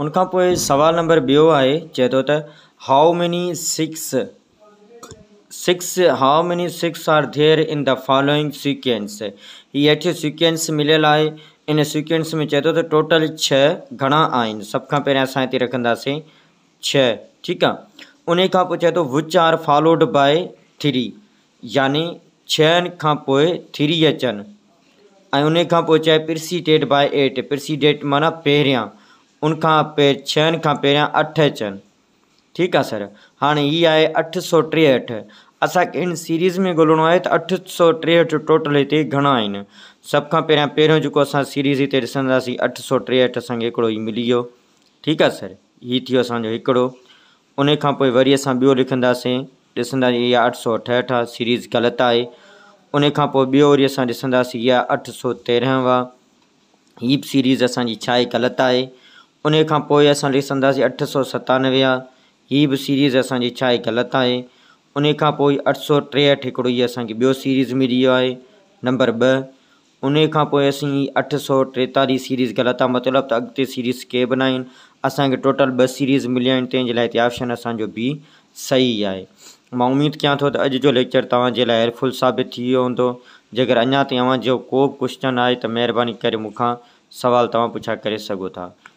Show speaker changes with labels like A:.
A: उनखां पोइ सवाल नंबर बो है चए तो how many six six how many six are there in the following sequence ये अठ सिक्वेंस मिलल है इन सिक्वेंस में चए थो टोटल छः घणा आहिनि सभ खां पहिरियां असां हिते रखंदासीं छह ठीकु आहे उन खां पोइ चए थो which are followed by three यानी छहनि थ्री अचन ऐं उन खां पोइ चए एट प्रिसीडेट माना पैरियाँ उन छह का खां अठ अचन ठीक है सर हाँ ये आए अठ सौ टेहठ अस इन सीरीज़ में गोलण है अठ सौ टेहठ टोटल इतने घना सब का खां पहिरियां जो जेको सीरीज़ इतने ॾिसंदासीं अठ सौ टेहठि असो हिकिड़ो मिली वो ठीक है सर ये थी वियो असांजो उन वरी अस बो लिखासी ॾिसंदासीं अठ सौ अठहठ आ सीरीज़ गलत है उन बो वरी असंदी ॾिसंदासीं अठ सौ तेरह आहे हीअ सीरीज़ असांजी गलत है उन पोइ असां अठ सौ सतानवे आहे भी सीरीज़ असांजी गलत है ग़लति आहे उन अठ सौ टेहठ एक असो सीरीज़ मिली है नंबर ब उन खां अठ सौ टेतालीह सीरीज़ गलत आहे मतलब तो अॻिते सीरीज़ के बि न टोटल ब सीरीज़ मिली आहिनि तंहिंजे लाइ ते ऑप्शन असांजो बी सही आहे मां उमेदु कयां थो त जो लैक्चर तवे हेल्पफुल साबित थी जर हूंदो जेकर अञा ताईं तव्हांजो को बि क्वेश्चन आहे त महिरबानी करे मूंखां पुछा कर सोता